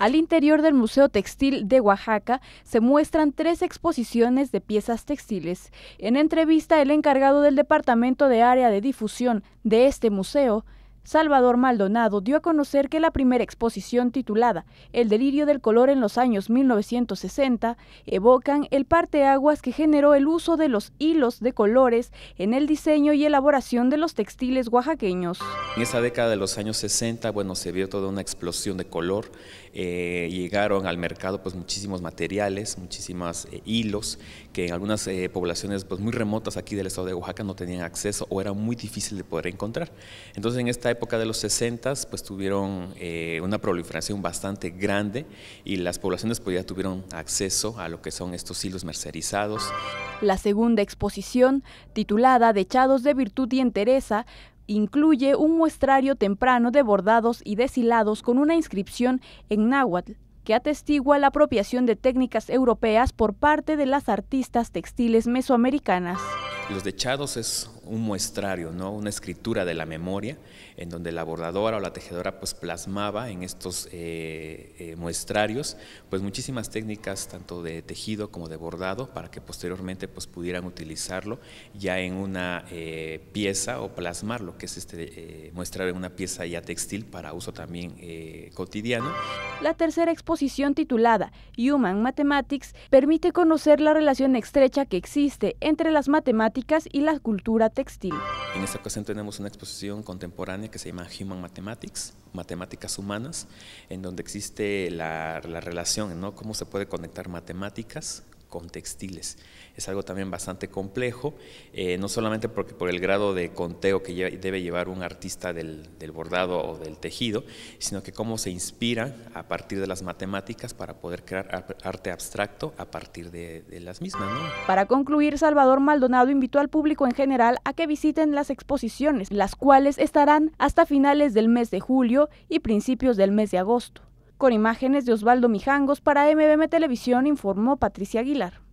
Al interior del Museo Textil de Oaxaca se muestran tres exposiciones de piezas textiles. En entrevista, el encargado del Departamento de Área de Difusión de este museo, Salvador Maldonado dio a conocer que la primera exposición titulada El delirio del color en los años 1960 evocan el parteaguas que generó el uso de los hilos de colores en el diseño y elaboración de los textiles oaxaqueños. En esa década de los años 60, bueno, se vio toda una explosión de color, eh, llegaron al mercado pues muchísimos materiales, muchísimos eh, hilos que en algunas eh, poblaciones pues muy remotas aquí del estado de Oaxaca no tenían acceso o era muy difícil de poder encontrar. Entonces en esta época de los 60 pues tuvieron eh, una proliferación bastante grande y las poblaciones pues ya tuvieron acceso a lo que son estos hilos mercerizados. La segunda exposición, titulada Dechados de Virtud y Entereza, incluye un muestrario temprano de bordados y deshilados con una inscripción en náhuatl que atestigua la apropiación de técnicas europeas por parte de las artistas textiles mesoamericanas. Los dechados es un muestrario, ¿no? una escritura de la memoria, en donde la bordadora o la tejedora pues, plasmaba en estos eh, eh, muestrarios pues, muchísimas técnicas, tanto de tejido como de bordado, para que posteriormente pues, pudieran utilizarlo ya en una eh, pieza o plasmarlo, que es este en una pieza ya textil para uso también cotidiano. La tercera exposición titulada Human Mathematics permite conocer la relación estrecha que existe entre las matemáticas y la cultura textil. En esta ocasión tenemos una exposición contemporánea que se llama Human Mathematics, Matemáticas Humanas, en donde existe la, relación, ¿no? Cómo se puede conectar matemáticas con textiles. Es algo también bastante complejo, eh, no solamente porque por el grado de conteo que debe llevar un artista del, bordado o del tejido, sino que cómo se inspira a partir de las matemáticas para poder crear arte abstracto a partir de, las mismas. Para concluir, Salvador Maldonado invitó al público en general a que visiten las exposiciones, las cuales estarán hasta finales del mes de julio y principios del mes de agosto. Con imágenes de Osvaldo Mijangos para MBM Televisión informó Patricia Aguilar.